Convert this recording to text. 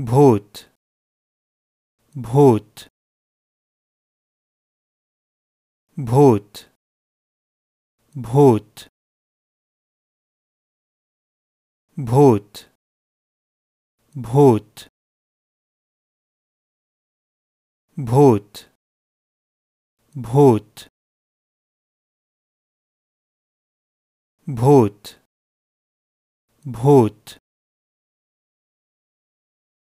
भूत भूत भूत भूत भूत भूत भूत भूत भूत भूत